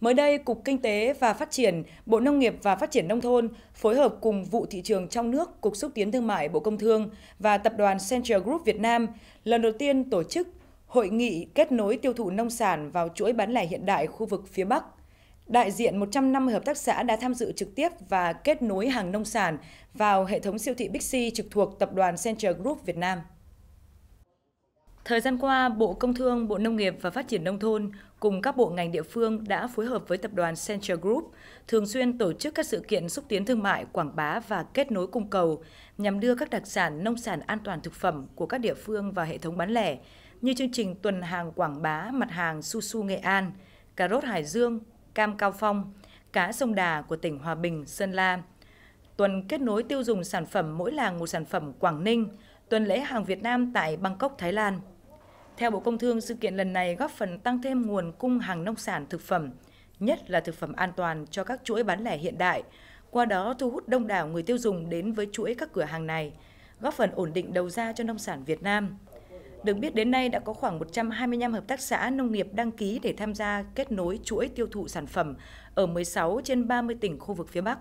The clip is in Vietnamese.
Mới đây, Cục Kinh tế và Phát triển, Bộ Nông nghiệp và Phát triển Nông thôn phối hợp cùng Vụ Thị trường trong nước, Cục Xúc tiến Thương mại Bộ Công Thương và Tập đoàn Central Group Việt Nam lần đầu tiên tổ chức Hội nghị kết nối tiêu thụ nông sản vào chuỗi bán lẻ hiện đại khu vực phía Bắc. Đại diện 150 hợp tác xã đã tham dự trực tiếp và kết nối hàng nông sản vào hệ thống siêu thị Bixi trực thuộc Tập đoàn Central Group Việt Nam. Thời gian qua, Bộ Công Thương, Bộ Nông nghiệp và Phát triển Nông thôn cùng các bộ ngành địa phương đã phối hợp với tập đoàn Central Group thường xuyên tổ chức các sự kiện xúc tiến thương mại, quảng bá và kết nối cung cầu nhằm đưa các đặc sản nông sản an toàn thực phẩm của các địa phương vào hệ thống bán lẻ như chương trình tuần hàng quảng bá mặt hàng su su Nghệ An, cà rốt Hải Dương, cam Cao Phong, cá sông Đà của tỉnh Hòa Bình, Sơn La. Tuần kết nối tiêu dùng sản phẩm mỗi làng một sản phẩm Quảng Ninh, tuần lễ hàng Việt Nam tại Bangkok, Thái Lan. Theo Bộ Công Thương, sự kiện lần này góp phần tăng thêm nguồn cung hàng nông sản thực phẩm, nhất là thực phẩm an toàn cho các chuỗi bán lẻ hiện đại, qua đó thu hút đông đảo người tiêu dùng đến với chuỗi các cửa hàng này, góp phần ổn định đầu ra cho nông sản Việt Nam. Được biết đến nay đã có khoảng 125 hợp tác xã nông nghiệp đăng ký để tham gia kết nối chuỗi tiêu thụ sản phẩm ở 16 trên 30 tỉnh khu vực phía Bắc.